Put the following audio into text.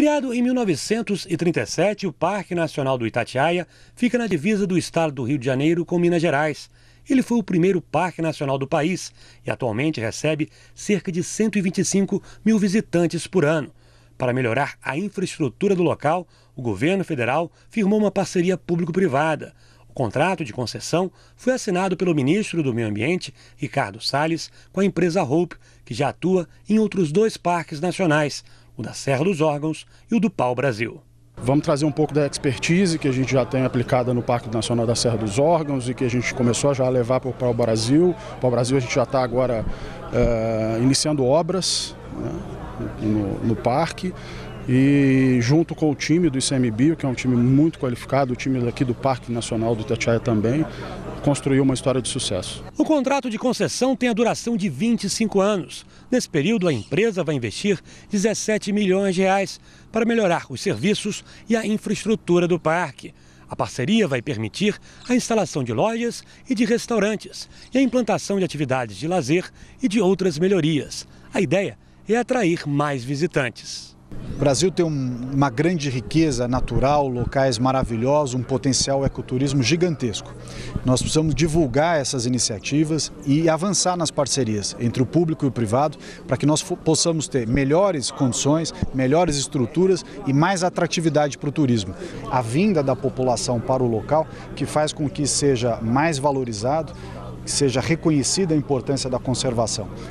Criado em 1937, o Parque Nacional do Itatiaia fica na divisa do estado do Rio de Janeiro com Minas Gerais. Ele foi o primeiro parque nacional do país e atualmente recebe cerca de 125 mil visitantes por ano. Para melhorar a infraestrutura do local, o governo federal firmou uma parceria público-privada. O contrato de concessão foi assinado pelo ministro do Meio Ambiente, Ricardo Salles, com a empresa Hope, que já atua em outros dois parques nacionais, o da Serra dos Órgãos e o do Pau Brasil. Vamos trazer um pouco da expertise que a gente já tem aplicada no Parque Nacional da Serra dos Órgãos e que a gente começou a já levar para o Pau Brasil. O Pau Brasil a gente já está agora eh, iniciando obras né, no, no parque. E junto com o time do ICMBio, que é um time muito qualificado, o time daqui do Parque Nacional do Itatiaia também, construiu uma história de sucesso. O contrato de concessão tem a duração de 25 anos. Nesse período, a empresa vai investir 17 milhões de reais para melhorar os serviços e a infraestrutura do parque. A parceria vai permitir a instalação de lojas e de restaurantes e a implantação de atividades de lazer e de outras melhorias. A ideia é atrair mais visitantes. O Brasil tem uma grande riqueza natural, locais maravilhosos, um potencial ecoturismo gigantesco. Nós precisamos divulgar essas iniciativas e avançar nas parcerias entre o público e o privado para que nós possamos ter melhores condições, melhores estruturas e mais atratividade para o turismo. A vinda da população para o local que faz com que seja mais valorizado, que seja reconhecida a importância da conservação.